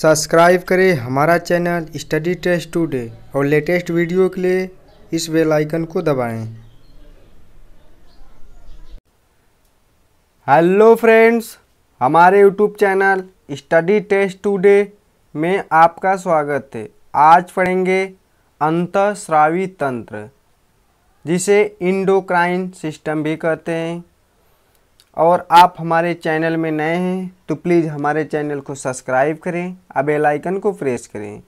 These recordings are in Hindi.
सब्सक्राइब करें हमारा चैनल स्टडी टेस्ट टुडे और लेटेस्ट वीडियो के लिए इस बेल आइकन को दबाएं। हेलो फ्रेंड्स हमारे YouTube channel study test today में आपका स्वागत है आज पढ़ेंगे श्रावी तंत्र जिसे इंडोक्राइन सिस्टम भी कहते हैं और आप हमारे चैनल में नए हैं तो प्लीज़ हमारे चैनल को सब्सक्राइब करें और बेल आइकन को प्रेस करें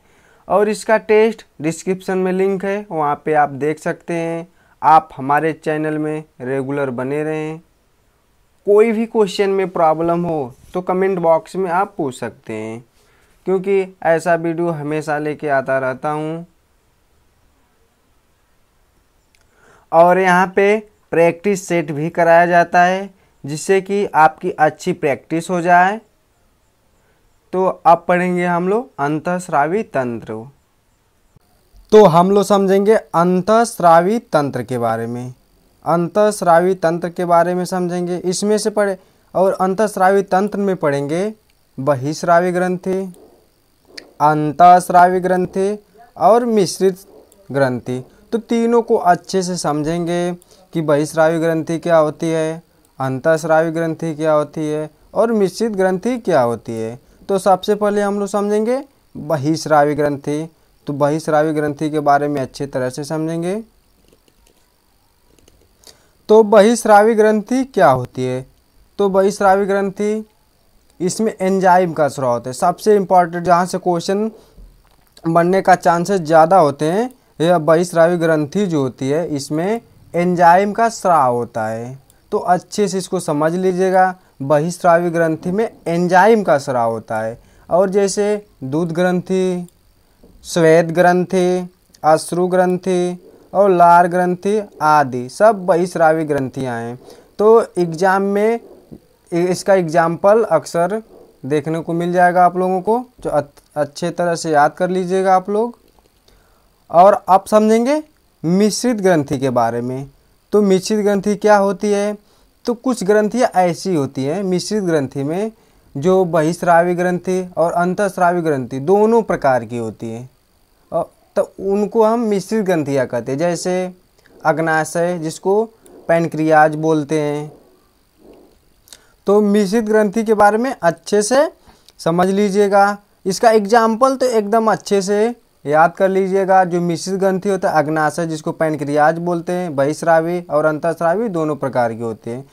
और इसका टेस्ट डिस्क्रिप्शन में लिंक है वहाँ पे आप देख सकते हैं आप हमारे चैनल में रेगुलर बने रहें कोई भी क्वेश्चन में प्रॉब्लम हो तो कमेंट बॉक्स में आप पूछ सकते हैं क्योंकि ऐसा वीडियो हमेशा लेके आता रहता हूँ और यहाँ पे प्रैक्टिस सेट भी कराया जाता है जिससे कि आपकी अच्छी प्रैक्टिस हो जाए तो अब पढ़ेंगे हम लोग अंतःस्रावी तंत्र तो हम लोग समझेंगे अंतःस्रावी तंत्र के बारे में अंतःस्रावी तंत्र के बारे में समझेंगे इसमें से पढ़े और अंतःस्रावी तंत्र में पढ़ेंगे बहिश्रावी ग्रंथि अंतःस्रावी ग्रंथि और मिश्रित ग्रंथि तो तीनों को अच्छे से समझेंगे कि बहिश्रावी ग्रंथि क्या होती है अंतःस्रावी ग्रंथि क्या होती है और मिश्रित ग्रंथि क्या होती है तो सबसे पहले हम लोग समझेंगे बहिश्रावी ग्रंथि तो बहिश्रावी ग्रंथि के बारे में अच्छे तरह से समझेंगे तो बहिश्रावी ग्रंथि क्या होती है तो बहिश्रावी ग्रंथि इसमें एंजाइम का स्रोत होता है सबसे इम्पॉर्टेंट जहाँ से क्वेश्चन बनने का चांसेस ज़्यादा होते हैं यह बहिश्रावी ग्रंथि जो होती है इसमें एंजाइम का स्राव होता है तो अच्छे से इसको समझ लीजिएगा बहिश्रावी ग्रंथि में एंजाइम का स्राव होता है और जैसे दूध ग्रंथि श्वेत ग्रंथि अश्रु ग्रंथि और लार ग्रंथि आदि सब बहिश्रावी ग्रंथियाँ हैं तो एग्ज़ाम में इसका एग्ज़ाम्पल अक्सर देखने को मिल जाएगा आप लोगों को जो अच्छे तरह से याद कर लीजिएगा आप लोग और अब समझेंगे मिश्रित ग्रंथि के बारे में तो मिश्रित ग्रंथि क्या होती है तो कुछ ग्रंथियाँ ऐसी होती हैं मिश्रित ग्रंथि में जो बहिश्रावी ग्रंथि और अंतश्रावी ग्रंथि दोनों प्रकार की होती हैं तो उनको हम मिश्रित ग्रंथियाँ कहते हैं जैसे अग्नाशय जिसको पैनक्रियाज बोलते हैं तो मिश्रित ग्रंथि के बारे में अच्छे से समझ लीजिएगा इसका एग्जाम्पल तो एकदम अच्छे से याद कर लीजिएगा जो मिश्रित ग्रंथि होता है अग्नाशय जिसको पैनक्रियाज बोलते हैं बहिश्रावी और अंतःस्रावी दोनों प्रकार के होते हैं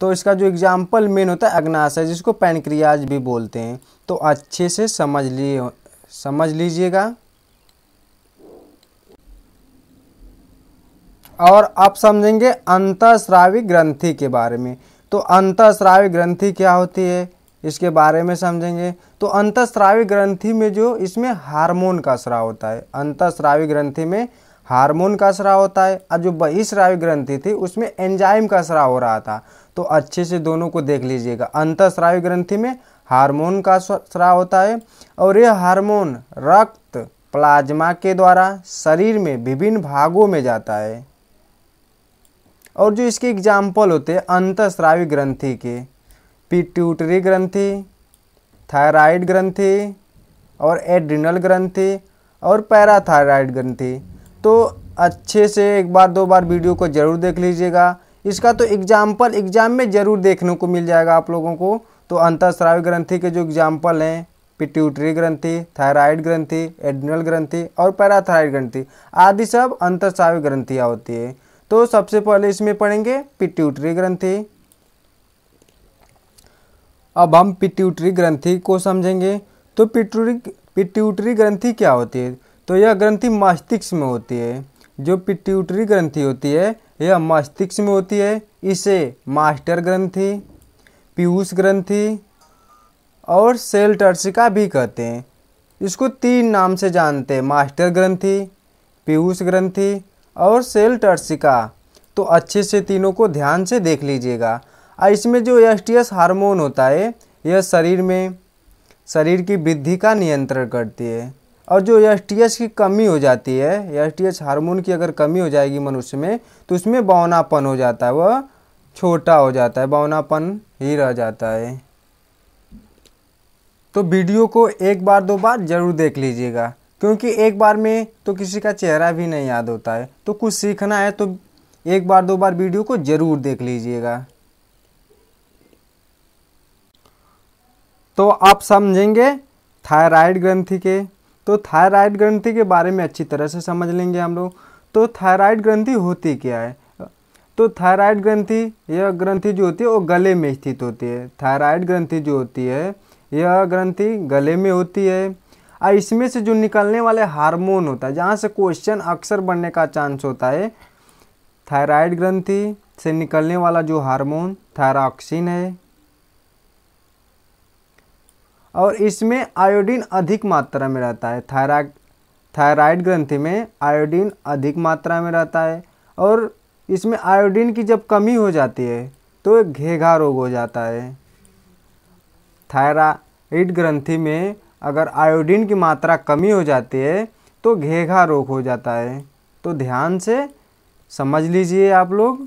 तो इसका जो एग्जाम्पल मेन होता है अग्नाशय जिसको पैनक्रियाज भी बोलते हैं तो अच्छे से समझ लिए समझ लीजिएगा और आप समझेंगे अंतःस्रावी ग्रंथि के बारे में तो अंतःस्रावी ग्रंथि क्या होती है इसके बारे में समझेंगे तो अंतस्रावी ग्रंथि में जो इसमें हार्मोन का स्राव होता है अंतस्रावी ग्रंथि में हार्मोन का स्राव होता है और जो बहिस्रावी ग्रंथि थी उसमें एंजाइम का स्राव हो रहा था तो अच्छे से दोनों को देख लीजिएगा अंतस्रावी ग्रंथि में हार्मोन का स्राव होता है और यह हार्मोन रक्त प्लाज्मा के द्वारा शरीर में विभिन्न भागों में जाता है और जो इसके एग्जाम्पल होते हैं अंतस्रावी ग्रंथि के पिट्यूटरी ग्रंथि थायराइड ग्रंथि और एड्रिनल ग्रंथि और पैराथायराइड ग्रंथि तो अच्छे से एक बार दो बार वीडियो को ज़रूर देख लीजिएगा इसका तो एग्जाम्पल एग्जाम में ज़रूर देखने को मिल जाएगा आप लोगों को तो अंतस्रावी ग्रंथि के जो एग्जाम्पल हैं पिट्यूटरी ग्रंथि थायराइड ग्रंथि एड्रिनल ग्रंथि और पैराथायराइड ग्रंथि आदि सब अंतस्रावी ग्रंथियाँ होती है तो सबसे पहले इसमें पढ़ेंगे पिट्यूटरी ग्रंथि अब हम पिट्यूटरी ग्रंथि को समझेंगे तो पिट्यूटरी पिट्यूटरी ग्रंथि क्या होती है तो यह ग्रंथि मस्तिष्क में होती है जो पिट्यूटरी ग्रंथि होती है यह मस्तिष्क में होती है इसे मास्टर ग्रंथि पीयूष ग्रंथि और सेल टर्सिका भी कहते हैं इसको तीन नाम से जानते हैं मास्टर ग्रंथि पीयूष ग्रंथि और सेल टर्सिका तो अच्छे से तीनों को ध्यान से देख लीजिएगा और इसमें जो एस हार्मोन होता है यह शरीर में शरीर की वृद्धि का नियंत्रण करती है और जो एस की कमी हो जाती है एस हार्मोन की अगर कमी हो जाएगी मनुष्य में तो उसमें बौनापन हो जाता है वह छोटा हो जाता है बौनापन ही रह जाता है तो वीडियो को एक बार दो बार ज़रूर देख लीजिएगा क्योंकि एक बार में तो किसी का चेहरा भी नहीं याद होता है तो कुछ सीखना है तो एक बार दो बार वीडियो को ज़रूर देख लीजिएगा तो आप समझेंगे थायराइड ग्रंथि के तो थायराइड ग्रंथि के बारे में अच्छी तरह से समझ लेंगे हम लोग तो थायराइड ग्रंथि होती क्या है तो थायराइड ग्रंथि यह ग्रंथि जो होती है वो गले में स्थित होती है थायराइड ग्रंथि जो होती है यह ग्रंथि गले में होती है और इसमें से जो निकलने वाले हार्मोन होता है जहाँ से क्वेश्चन अक्सर बनने का चांस होता है थायराइड ग्रंथि से निकलने वाला जो हार्मोन थायरॉक्सिन है और इसमें आयोडीन अधिक मात्रा में रहता है थायरा थायराइड ग्रंथि में आयोडीन अधिक मात्रा में रहता है और इसमें आयोडीन की जब कमी हो जाती है तो घेघा रोग हो जाता है थायराइड ग्रंथि में अगर आयोडीन की मात्रा कमी हो जाती है तो घेघा रोग हो जाता है तो ध्यान से समझ लीजिए आप लोग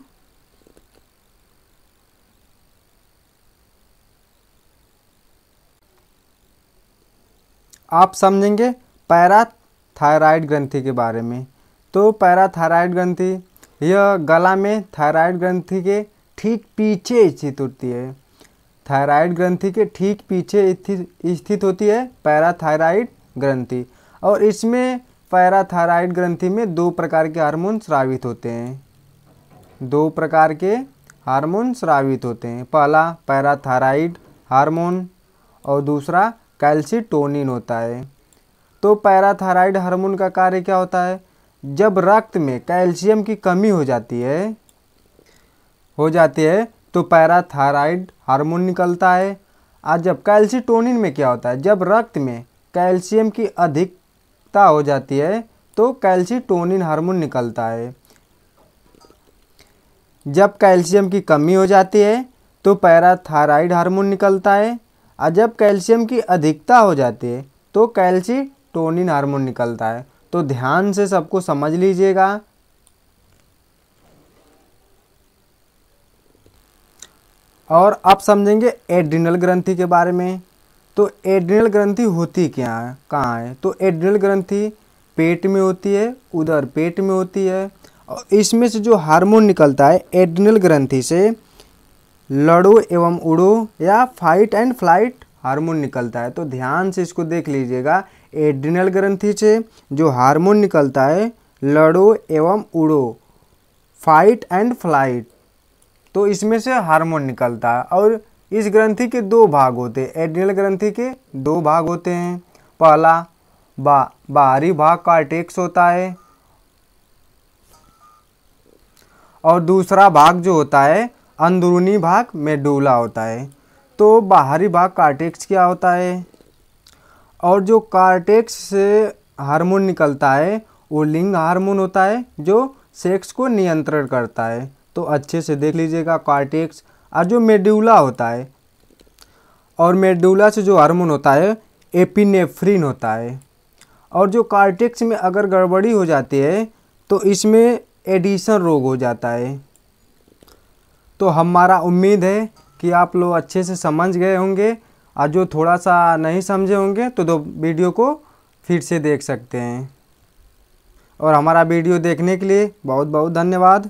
आप समझेंगे पैराथायराइड ग्रंथि के बारे में तो पैराथायराइड ग्रंथि यह गला में थायराइड ग्रंथि के ठीक पीछे स्थित होती है थायराइड ग्रंथि के ठीक पीछे स्थित होती है पैराथायराइड ग्रंथि और इसमें पैराथायराइड ग्रंथि में दो प्रकार के हार्मोन स्रावित होते हैं दो प्रकार के हार्मोन स्रावित होते हैं पहला पैराथायराइड हार्मोन और दूसरा कैल्सीटोनिन होता है तो पैराथायराइड हार्मोन का कार्य क्या होता है जब रक्त में कैल्शियम की कमी हो जाती है हो जाती है तो पैराथायराइड हार्मोन निकलता है और जब कैल्सीटोनिन में क्या होता है जब रक्त में कैल्शियम की अधिकता हो जाती है तो कैल्सीटोनिन हार्मोन निकलता है जब कैल्शियम की कमी हो जाती है तो पैराथायराइड हार्मोन निकलता है और जब कैल्शियम की अधिकता हो जाती है तो कैल्सीटोनिन हार्मोन निकलता है तो ध्यान से सबको समझ लीजिएगा और आप समझेंगे एड्रिनल ग्रंथि के बारे में तो एड्रिनल ग्रंथि होती क्या है कहाँ है तो एड्रिनल ग्रंथि पेट में होती है उधर पेट में होती है और इसमें से जो हार्मोन निकलता है एड्रिनल ग्रंथि से लड़ो एवं उड़ो या फाइट एंड फ्लाइट हार्मोन निकलता है तो ध्यान से इसको देख लीजिएगा एड्रिनल ग्रंथि से जो हार्मोन निकलता है लड़ो एवं उड़ो फाइट एंड फ्लाइट तो इसमें से हार्मोन निकलता है और इस ग्रंथि के दो भाग होते हैं एड्रिनल ग्रंथि के दो भाग होते हैं पहला बा बाहरी भाग कार्टेक्स होता है और दूसरा भाग जो होता है अंदरूनी भाग मेडूला होता है तो बाहरी भाग कार्टेक्स क्या होता है और जो कार्टेक्स से हार्मोन निकलता है वो लिंग हार्मोन होता है जो सेक्स को नियंत्रण करता है तो अच्छे से देख लीजिएगा कार्टेक्स और जो मेडुला होता है और मेडुला से जो हार्मोन होता है एपिनेफ्रिन होता है और जो कार्टेक्स में अगर गड़बड़ी हो जाती है तो इसमें एडिशन रोग हो जाता है तो हमारा उम्मीद है कि आप लोग अच्छे से समझ गए होंगे और जो थोड़ा सा नहीं समझे होंगे तो दो वीडियो को फिर से देख सकते हैं और हमारा वीडियो देखने के लिए बहुत बहुत धन्यवाद